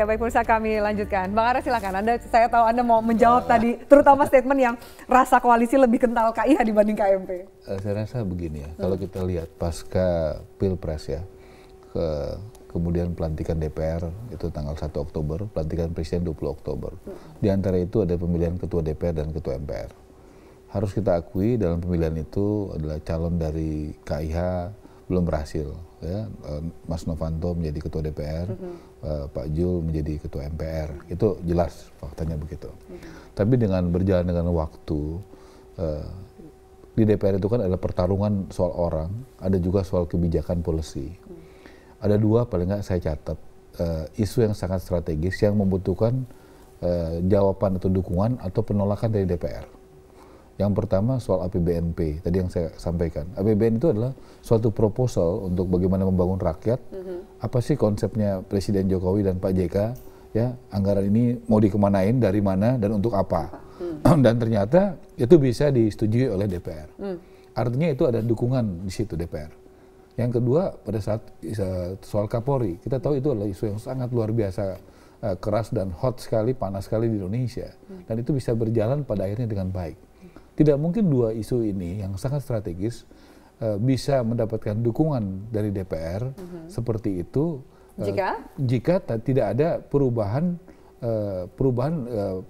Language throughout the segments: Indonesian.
ya baik pemirsa kami lanjutkan. Bang Ara silakan. Anda saya tahu Anda mau menjawab tadi terutama statement yang rasa koalisi lebih kental KIH dibanding KMP. Eh, saya rasa begini ya. Hmm. Kalau kita lihat pasca Pilpres ya ke kemudian pelantikan DPR itu tanggal 1 Oktober, pelantikan presiden 20 Oktober. Hmm. Di antara itu ada pemilihan ketua DPR dan ketua MPR. Harus kita akui dalam pemilihan itu adalah calon dari KIH belum berhasil. Ya. Mas Novanto menjadi ketua DPR, mm-hmm. Eh, Pak Jul menjadi ketua MPR. Itu jelas faktanya begitu. Mm-hmm. Tapi dengan berjalan dengan waktu, eh, di DPR itu kan ada pertarungan soal orang, ada juga soal kebijakan policy. Mm-hmm. Ada dua paling nggak saya catat eh, isu yang sangat strategis yang membutuhkan jawaban atau dukungan atau penolakan dari DPR. Yang pertama soal APBNP, tadi yang saya sampaikan. APBN itu adalah suatu proposal untuk bagaimana membangun rakyat. Mm -hmm. Apa sih konsepnya Presiden Jokowi dan Pak JK? Ya, anggaran ini mau dikemanain, dari mana, dan untuk apa? Mm. dan ternyata itu bisa disetujui oleh DPR. Mm. Artinya itu ada dukungan di situ DPR. Yang kedua pada saat eh, soal Kapolri, kita tahu itu adalah isu yang sangat luar biasa eh, keras dan hot sekali, panas sekali di Indonesia. Mm. Dan itu bisa berjalan pada akhirnya dengan baik tidak mungkin dua isu ini yang sangat strategis eh, bisa mendapatkan dukungan dari DPR mm -hmm. seperti itu eh, jika jika tidak ada perubahan eh, perubahan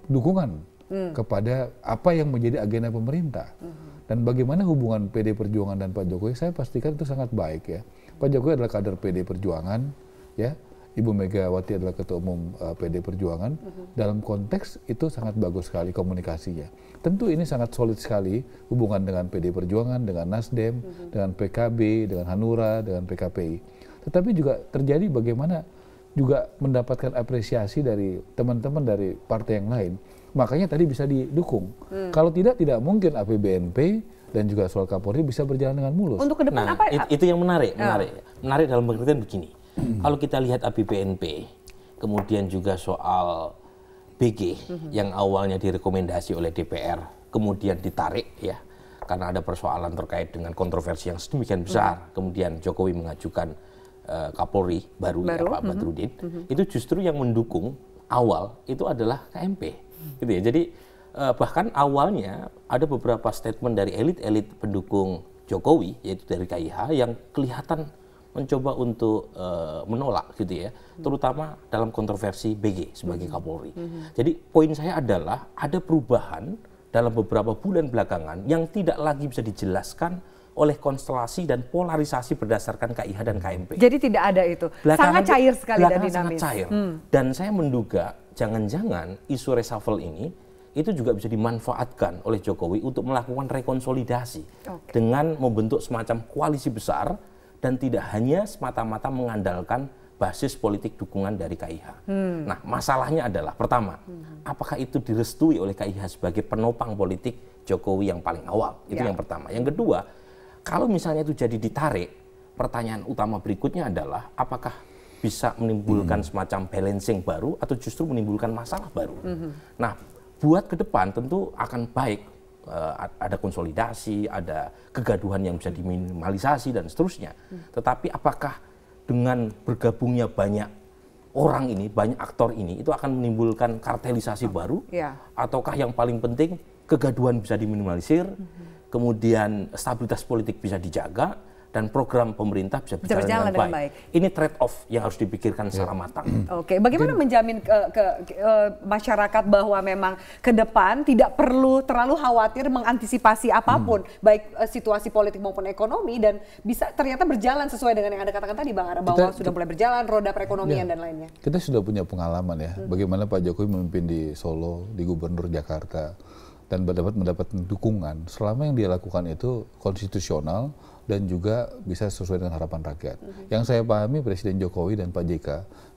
dukungan mm. kepada apa yang menjadi agenda pemerintah. Mm -hmm. Dan bagaimana hubungan PD Perjuangan dan Pak Jokowi, saya pastikan itu sangat baik ya. Pak Jokowi adalah kader PD Perjuangan, ya Ibu Megawati adalah ketua umum uh, eh, PD Perjuangan, mm-hmm. dalam konteks itu sangat bagus sekali komunikasinya. Tentu ini sangat solid sekali hubungan dengan PD Perjuangan, dengan Nasdem, mm-hmm. dengan PKB, dengan Hanura, dengan PKPI. Tetapi juga terjadi bagaimana juga mendapatkan apresiasi dari teman-teman dari partai yang lain. Makanya tadi bisa didukung. Hmm. Kalau tidak, tidak mungkin APBNP dan juga soal Kapolri bisa berjalan dengan mulus. Untuk ke depan nah, apa? Ya? itu yang menarik, ah. menarik. Oh. Menarik dalam pengertian begini kalau kita lihat APBNP, kemudian juga soal BG yang awalnya direkomendasi oleh DPR, kemudian ditarik ya karena ada persoalan terkait dengan kontroversi yang sedemikian besar. Hmm. Kemudian Jokowi mengajukan uh, Kapolri baru, ya, baru? Ya, Pak mm-hmm. Badrudin. Hmm. Itu justru yang mendukung awal itu adalah KMP. Hmm. Gitu ya. Jadi uh, bahkan awalnya ada beberapa statement dari elit-elit pendukung Jokowi yaitu dari KIH yang kelihatan mencoba untuk uh, menolak gitu ya, terutama dalam kontroversi BG sebagai hmm. Kapolri. Hmm. Jadi poin saya adalah ada perubahan dalam beberapa bulan belakangan yang tidak lagi bisa dijelaskan oleh konstelasi dan polarisasi berdasarkan KIH dan KMP. Jadi tidak ada itu. Belakangan sangat cair sekali dan dinamis. Sangat cair. Hmm. Dan saya menduga jangan-jangan isu reshuffle ini itu juga bisa dimanfaatkan oleh Jokowi untuk melakukan rekonsolidasi okay. dengan membentuk semacam koalisi besar dan tidak hanya semata-mata mengandalkan basis politik dukungan dari KIH. Hmm. Nah, masalahnya adalah pertama, hmm. apakah itu direstui oleh KIH sebagai penopang politik Jokowi yang paling awal? Itu ya. yang pertama. Yang kedua, kalau misalnya itu jadi ditarik, pertanyaan utama berikutnya adalah apakah bisa menimbulkan hmm. semacam balancing baru atau justru menimbulkan masalah baru. Hmm. Nah, buat ke depan tentu akan baik Eh, ada konsolidasi, ada kegaduhan yang bisa diminimalisasi dan seterusnya. Tetapi apakah dengan bergabungnya banyak orang ini, banyak aktor ini, itu akan menimbulkan kartelisasi ah, baru? Ya. Ataukah yang paling penting kegaduhan bisa diminimalisir, mhm. kemudian stabilitas politik bisa dijaga, dan program pemerintah bisa berjalan, berjalan dengan, dengan baik. baik. Ini trade off yang harus dipikirkan ya. secara matang. Hmm. Oke, okay. bagaimana menjamin ke, ke, ke e, masyarakat bahwa memang ke depan tidak perlu terlalu khawatir mengantisipasi apapun, hmm. baik uh, situasi politik maupun ekonomi dan bisa ternyata berjalan sesuai dengan yang Anda katakan tadi Bang Ara bahwa kita, sudah mulai berjalan roda perekonomian ya, dan lainnya. Kita sudah punya pengalaman ya, hmm. bagaimana Pak Jokowi memimpin di Solo, di Gubernur Jakarta dan mendapat mendapat dukungan selama yang dia lakukan itu konstitusional dan juga bisa sesuai dengan harapan rakyat. Mm -hmm. Yang saya pahami Presiden Jokowi dan Pak JK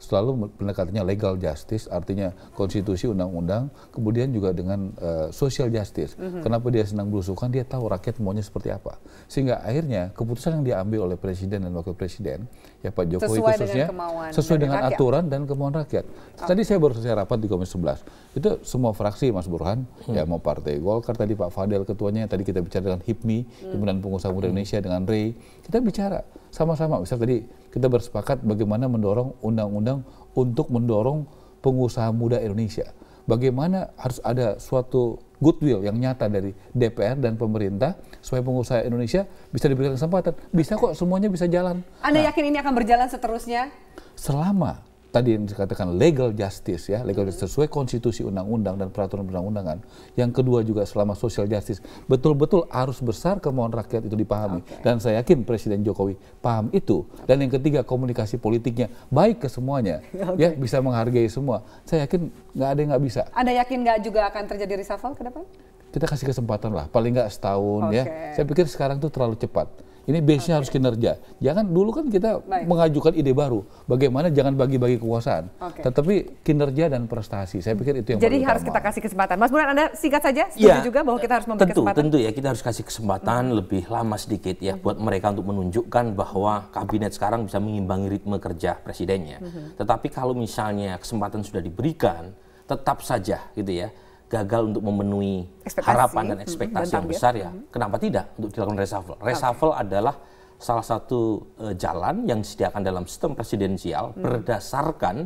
selalu pendekatannya legal justice, artinya konstitusi, undang-undang, kemudian juga dengan uh, social justice. Mm -hmm. Kenapa dia senang belusukan? Dia tahu rakyat maunya seperti apa. Sehingga akhirnya keputusan yang diambil oleh Presiden dan Wakil Presiden, ya Pak Jokowi sesuai khususnya, dengan sesuai dengan rakyat. aturan dan kemauan rakyat. Okay. Tadi saya baru selesai rapat di Komisi 11. Itu semua fraksi, Mas Burhan, hmm. ya mau Partai Golkar, tadi Pak Fadel ketuanya, tadi kita bicara dengan HIPMI, hmm. kemudian pengusaha muda hmm. Indonesia dengan Andre, kita bicara sama-sama. Misal tadi kita bersepakat bagaimana mendorong undang-undang untuk mendorong pengusaha muda Indonesia. Bagaimana harus ada suatu goodwill yang nyata dari DPR dan pemerintah supaya pengusaha Indonesia bisa diberikan kesempatan. Bisa kok semuanya bisa jalan. Anda nah, yakin ini akan berjalan seterusnya? Selama tadi yang dikatakan legal justice ya, legal justice sesuai konstitusi undang-undang dan peraturan perundang-undangan. Yang kedua juga selama social justice betul-betul arus besar kemauan rakyat itu dipahami okay. dan saya yakin Presiden Jokowi paham itu. Dan yang ketiga komunikasi politiknya baik ke semuanya okay. ya bisa menghargai semua. Saya yakin nggak ada yang nggak bisa. Anda yakin nggak juga akan terjadi reshuffle ke depan? Kita kasih kesempatan lah, paling nggak setahun okay. ya. Saya pikir sekarang tuh terlalu cepat ini base okay. harus kinerja. Jangan dulu kan kita Baik. mengajukan ide baru, bagaimana jangan bagi-bagi kekuasaan, okay. tetapi kinerja dan prestasi. Saya pikir itu yang Jadi harus utama. kita kasih kesempatan. Mas Buran, Anda singkat saja setuju ya, juga bahwa kita harus memberi tentu, kesempatan. Tentu ya, kita harus kasih kesempatan hmm. lebih lama sedikit ya hmm. buat mereka untuk menunjukkan bahwa kabinet sekarang bisa mengimbangi ritme kerja presidennya. Hmm. Tetapi kalau misalnya kesempatan sudah diberikan, tetap saja gitu ya gagal untuk memenuhi Ekspektasi. harapan dan hmm, ekspektasi dan yang ya. besar ya, hmm kenapa tidak untuk dilakukan reshuffle? Reshuffle okay. adalah salah satu uh, jalan yang disediakan dalam sistem presidensial hmm berdasarkan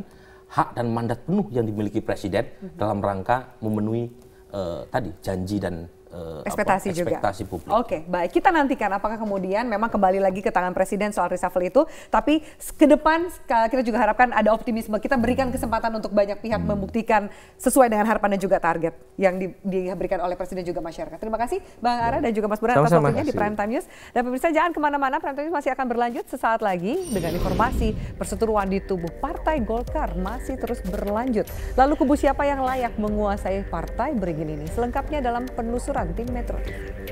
hak dan mandat penuh yang dimiliki presiden hmm dalam rangka memenuhi uh, tadi janji dan uh, ekspektasi, juga. ekspektasi juga. publik. Oke, okay, baik. Kita nantikan apakah kemudian memang kembali lagi ke tangan presiden soal reshuffle itu, tapi ke depan kita juga harapkan ada optimisme. Kita berikan kesempatan untuk banyak pihak hmm. membuktikan sesuai dengan harapan dan juga target yang di, diberikan oleh presiden juga masyarakat. Terima kasih Bang Ara ya. dan juga Mas Burhan atas waktunya di Prime Time News. Dan pemirsa jangan kemana-mana, Prime Time News masih akan berlanjut sesaat lagi dengan informasi perseteruan di tubuh Partai Golkar masih terus berlanjut. Lalu kubu siapa yang layak menguasai partai beringin ini? Selengkapnya dalam penelusuran Banting Metro